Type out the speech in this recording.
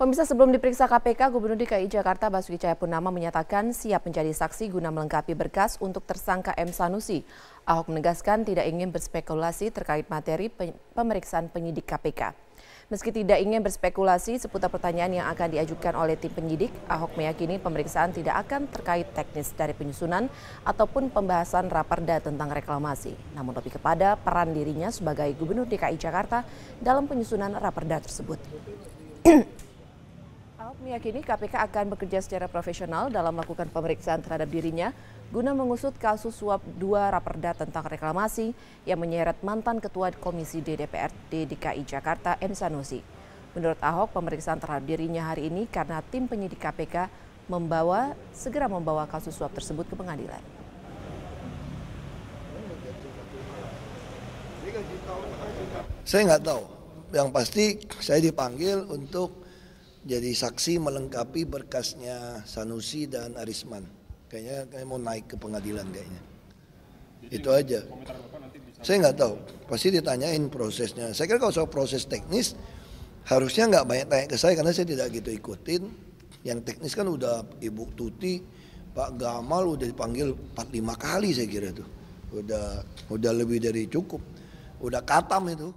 Pemirsa sebelum diperiksa KPK, Gubernur DKI Jakarta Basuki Cahayapurnama menyatakan siap menjadi saksi guna melengkapi berkas untuk tersangka M. Sanusi. Ahok menegaskan tidak ingin berspekulasi terkait materi pemeriksaan penyidik KPK. Meski tidak ingin berspekulasi seputar pertanyaan yang akan diajukan oleh tim penyidik, Ahok meyakini pemeriksaan tidak akan terkait teknis dari penyusunan ataupun pembahasan raperda tentang reklamasi, namun lebih kepada peran dirinya sebagai Gubernur DKI Jakarta dalam penyusunan raperda tersebut. Ahok meyakini KPK akan bekerja secara profesional dalam melakukan pemeriksaan terhadap dirinya guna mengusut kasus suap dua raperda tentang reklamasi yang menyeret mantan Ketua Komisi D DPRD DKI Jakarta M. Sanusi. Menurut Ahok, pemeriksaan terhadap dirinya hari ini karena tim penyidik KPK membawa segera membawa kasus suap tersebut ke pengadilan. Saya nggak tahu. Yang pasti saya dipanggil untuk jadi saksi melengkapi berkasnya Sanusi dan Arisman. Kayaknya kayak mau naik ke pengadilan kayaknya. Jadi itu aja. Saya nggak tahu. Pasti ditanyain prosesnya. Saya kira kalau soal proses teknis harusnya nggak banyak tanya ke saya karena saya tidak gitu ikutin. Yang teknis kan udah Ibu Tuti, Pak Gamal udah dipanggil 45 kali saya kira tuh. Udah udah lebih dari cukup. Udah katam itu.